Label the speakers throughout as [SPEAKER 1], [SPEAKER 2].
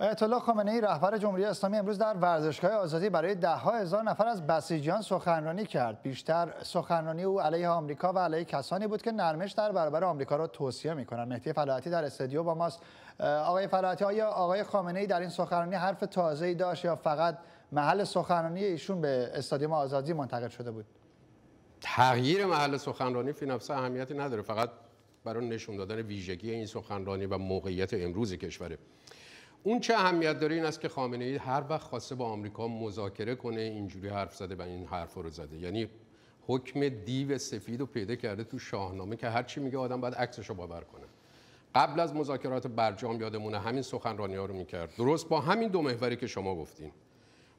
[SPEAKER 1] آیت الله خامنه ای رهبر جمهوری اسلامی امروز در ورزشگاه آزادی برای دهها هزار نفر از بسیجیان سخنرانی کرد بیشتر سخنرانی او علیه آمریکا و علیه کسانی بود که نرمش در برابر آمریکا را توصیه میکنند مهدی فلاحتی در استودیو با ماست آقای فلاحتی آیا آقای خامنه ای در این سخنرانی حرف تازه‌ای داشت یا فقط محل سخنرانی ایشون به استادیوم آزادی منتقل شده بود
[SPEAKER 2] تغییر محل سخنرانی فی نفسه اهمیتی نداره فقط برای نشون دادن ویژگی این سخنرانی و موقعیت امروز کشوره اون چه اهمیت داره این است که خامنه ای هر وقت خواسته با آمریکا مذاکره کنه اینجوری حرف زده و این حرف رو زده یعنی حکم دیو سفید رو پیدا کرده تو شاهنامه که هر چی میگه آدم باید عکسش رو باور کنه قبل از مذاکرات برجام یادمونه همین سخنرانی ها رو میکرد درست با همین دو محوری که شما گفتین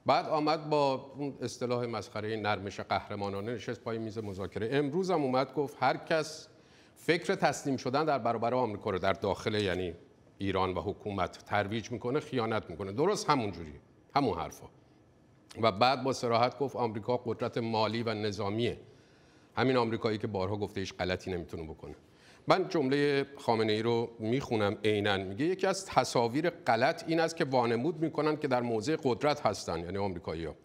[SPEAKER 2] بعد آمد با اصطلاح مسخره نرمش قهرمانانه نشست پای میز مذاکره امروز هم اومد گفت هر کس فکر تسلیم شدن در برابر آمریکا رو در داخل یعنی ایران و حکومت ترویج میکنه خیانت میکنه درست همون همون حرفا و بعد با سراحت گفت آمریکا قدرت مالی و نظامیه همین آمریکایی که بارها گفته ایش غلطی نمیتونه بکنه من جمله خامنه ای رو میخونم عینا میگه یکی از تصاویر غلط این است که وانمود میکنن که در موضع قدرت هستن یعنی آمریکایی ها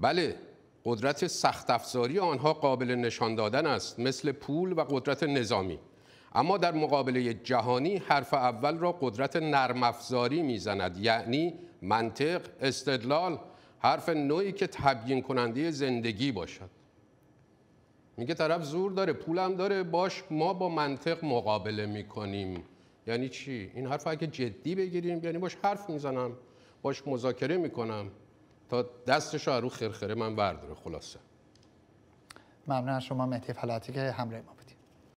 [SPEAKER 2] بله قدرت سخت افزاری آنها قابل نشان دادن است مثل پول و قدرت نظامی اما در مقابله جهانی حرف اول را قدرت نرم افزاری میزند یعنی منطق استدلال حرف نوعی که تبیین کننده زندگی باشد میگه طرف زور داره پولم داره باش ما با منطق مقابله میکنیم یعنی چی این حرف اگه جدی بگیریم یعنی باش حرف میزنم باش مذاکره میکنم تا دستش رو خرخره من برداره خلاصه
[SPEAKER 1] ممنون شما مهدی فلاتی که همراه ما